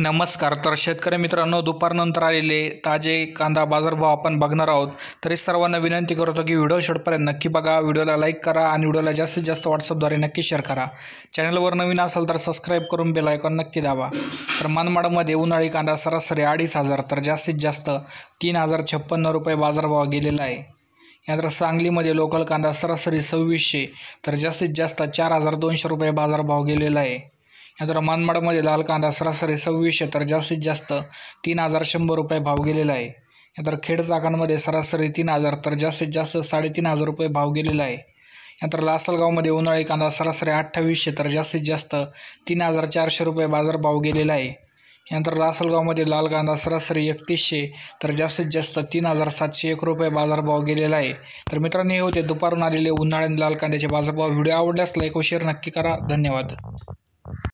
नमस्कार तर शेतकरी मित्रांनो दुपारनंतर आलेले ताजे कांदा बाजारभाव आपण बघणार आहोत तरी सर्वांना विनंती करतो की व्हिडिओ शेवटपर्यंत नक्की बघा व्हिडिओला लाईक करा आणि व्हिडिओला जास्तीत जास्त व्हॉट्सअपद्वारे नक्की शेअर करा चॅनलवर नवीन असाल तर सबस्क्राईब करून बेल आयकॉन नक्की दाबा तर मानमाडमध्ये उन्हाळी कांदा सरासरी अडीच हजार तर जास्तीत जास्त तीन हजार छप्पन्न रुपये बाजारभाव गेलेला आहे यानंतर सांगलीमध्ये लोकल कांदा सरासरी सव्वीसशे तर जास्तीत जास्त चार हजार दोनशे रुपये बाजारभाव गेलेला आहे नंतर मानमाडमध्ये लाल कांदा सरासरी सव्वीसशे तर जास्तीत जास्त तीन हजार शंभर रुपये भाव गेलेला आहे नंतर खेड जागांमध्ये सरासरी तीन हजार तर जास्तीत जास्त साडेतीन हजार रुपये भाव गेलेला आहे नंतर लासलगावमध्ये उन्हाळी कांदा सरासरी अठ्ठावीसशे तर जास्तीत जास्त तीन हजार चारशे रुपये बाजार भाव गेलेला आहे यानंतर लासलगावमध्ये लाल कांदा सरासरी एकतीसशे तर जास्तीत जास्त तीन हजार सातशे एक रुपये बाजारभाव गेलेला आहे तर मित्रांनो हे होते दुपारून आलेले उन्हाळ्यात लाल कांद्याचे बाजारभाव व्हिडिओ आवडल्यास लाईक व शेअर नक्की करा धन्यवाद